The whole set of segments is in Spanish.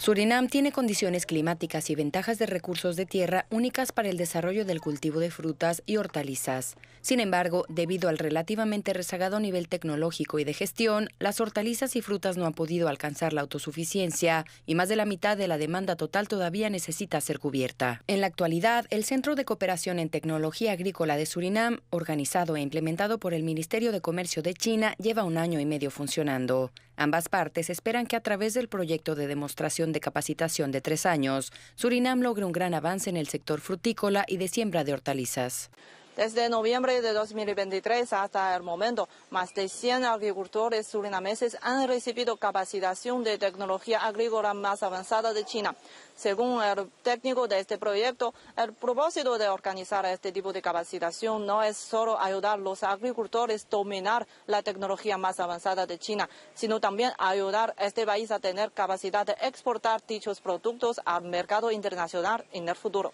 Surinam tiene condiciones climáticas y ventajas de recursos de tierra únicas para el desarrollo del cultivo de frutas y hortalizas. Sin embargo, debido al relativamente rezagado nivel tecnológico y de gestión, las hortalizas y frutas no han podido alcanzar la autosuficiencia y más de la mitad de la demanda total todavía necesita ser cubierta. En la actualidad, el Centro de Cooperación en Tecnología Agrícola de Surinam, organizado e implementado por el Ministerio de Comercio de China, lleva un año y medio funcionando. Ambas partes esperan que a través del proyecto de demostración de capacitación de tres años, Surinam logre un gran avance en el sector frutícola y de siembra de hortalizas. Desde noviembre de 2023 hasta el momento, más de 100 agricultores surinameses han recibido capacitación de tecnología agrícola más avanzada de China. Según el técnico de este proyecto, el propósito de organizar este tipo de capacitación no es solo ayudar a los agricultores a dominar la tecnología más avanzada de China, sino también ayudar a este país a tener capacidad de exportar dichos productos al mercado internacional en el futuro.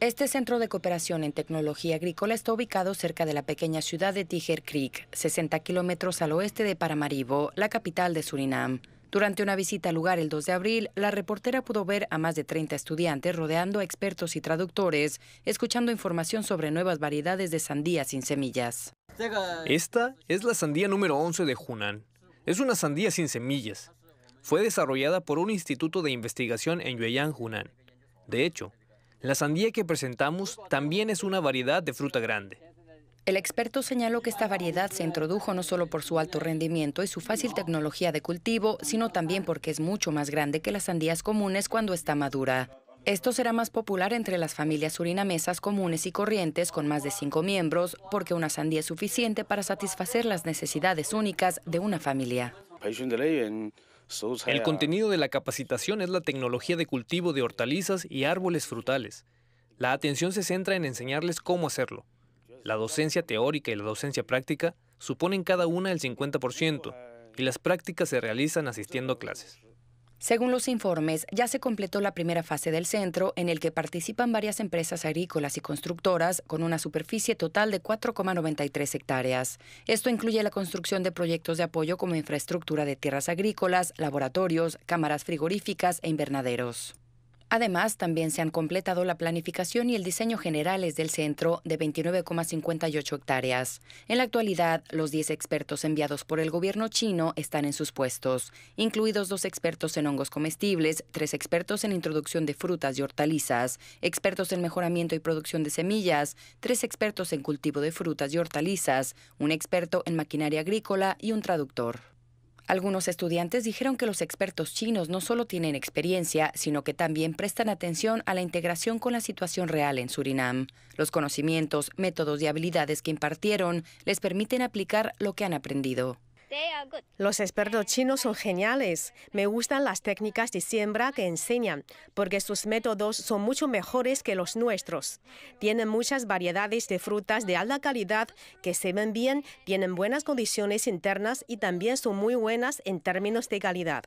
Este centro de cooperación en tecnología agrícola está ubicado cerca de la pequeña ciudad de Tiger Creek, 60 kilómetros al oeste de Paramaribo, la capital de Surinam. Durante una visita al lugar el 2 de abril, la reportera pudo ver a más de 30 estudiantes rodeando a expertos y traductores, escuchando información sobre nuevas variedades de sandía sin semillas. Esta es la sandía número 11 de Hunan. Es una sandía sin semillas. Fue desarrollada por un instituto de investigación en Yueyang, Hunan. De hecho, la sandía que presentamos también es una variedad de fruta grande. El experto señaló que esta variedad se introdujo no solo por su alto rendimiento y su fácil tecnología de cultivo, sino también porque es mucho más grande que las sandías comunes cuando está madura. Esto será más popular entre las familias surinamesas comunes y corrientes con más de cinco miembros, porque una sandía es suficiente para satisfacer las necesidades únicas de una familia. El contenido de la capacitación es la tecnología de cultivo de hortalizas y árboles frutales. La atención se centra en enseñarles cómo hacerlo. La docencia teórica y la docencia práctica suponen cada una el 50% y las prácticas se realizan asistiendo a clases. Según los informes, ya se completó la primera fase del centro, en el que participan varias empresas agrícolas y constructoras, con una superficie total de 4,93 hectáreas. Esto incluye la construcción de proyectos de apoyo como infraestructura de tierras agrícolas, laboratorios, cámaras frigoríficas e invernaderos. Además, también se han completado la planificación y el diseño generales del centro de 29,58 hectáreas. En la actualidad, los 10 expertos enviados por el gobierno chino están en sus puestos, incluidos dos expertos en hongos comestibles, tres expertos en introducción de frutas y hortalizas, expertos en mejoramiento y producción de semillas, tres expertos en cultivo de frutas y hortalizas, un experto en maquinaria agrícola y un traductor. Algunos estudiantes dijeron que los expertos chinos no solo tienen experiencia, sino que también prestan atención a la integración con la situación real en Surinam. Los conocimientos, métodos y habilidades que impartieron les permiten aplicar lo que han aprendido. Los expertos chinos son geniales. Me gustan las técnicas de siembra que enseñan, porque sus métodos son mucho mejores que los nuestros. Tienen muchas variedades de frutas de alta calidad que se ven bien, tienen buenas condiciones internas y también son muy buenas en términos de calidad.